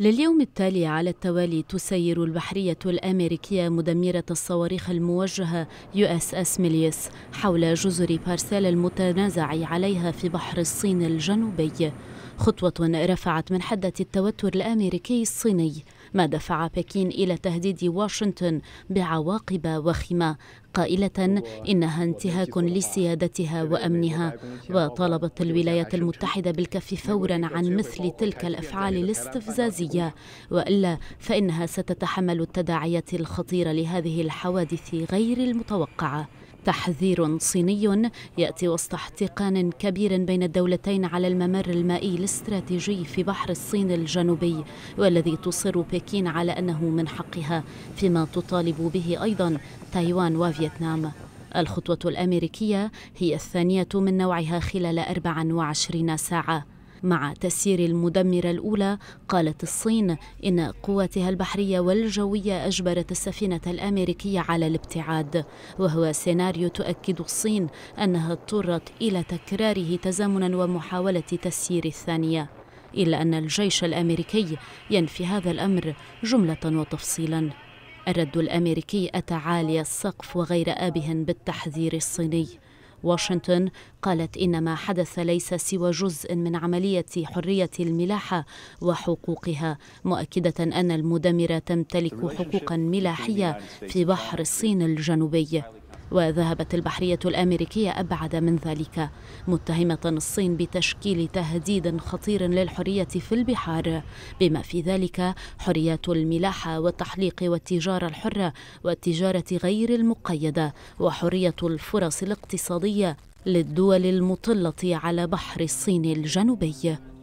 لليوم التالي على التوالي تسير البحرية الأمريكية مدمرة الصواريخ الموجهة يو اس اس ميليس حول جزر بارسال المتنازع عليها في بحر الصين الجنوبي خطوة رفعت من حدة التوتر الأمريكي الصيني ما دفع بكين إلى تهديد واشنطن بعواقب وخيمة قائلة إنها انتهاك لسيادتها وأمنها وطالبت الولايات المتحدة بالكف فورا عن مثل تلك الأفعال الاستفزازية وإلا فإنها ستتحمل التداعيات الخطيرة لهذه الحوادث غير المتوقعة تحذير صيني ياتي وسط احتقان كبير بين الدولتين على الممر المائي الاستراتيجي في بحر الصين الجنوبي والذي تصر بكين على انه من حقها فيما تطالب به ايضا تايوان وفيتنام الخطوة الأمريكية هي الثانية من نوعها خلال 24 ساعة مع تسيير المدمرة الأولى قالت الصين إن قواتها البحرية والجوية أجبرت السفينة الأمريكية على الابتعاد وهو سيناريو تؤكد الصين أنها اضطرت إلى تكراره تزامنا ومحاولة تسيير الثانية إلا أن الجيش الأمريكي ينفي هذا الأمر جملة وتفصيلا الرد الأمريكي أتى عالي السقف وغير آبه بالتحذير الصيني واشنطن قالت إن ما حدث ليس سوى جزء من عملية حرية الملاحة وحقوقها مؤكدة أن المدمرة تمتلك حقوقا ملاحية في بحر الصين الجنوبي وذهبت البحرية الأمريكية أبعد من ذلك متهمة الصين بتشكيل تهديد خطير للحرية في البحار بما في ذلك حرية الملاحة والتحليق والتجارة الحرة والتجارة غير المقيدة وحرية الفرص الاقتصادية للدول المطلة على بحر الصين الجنوبي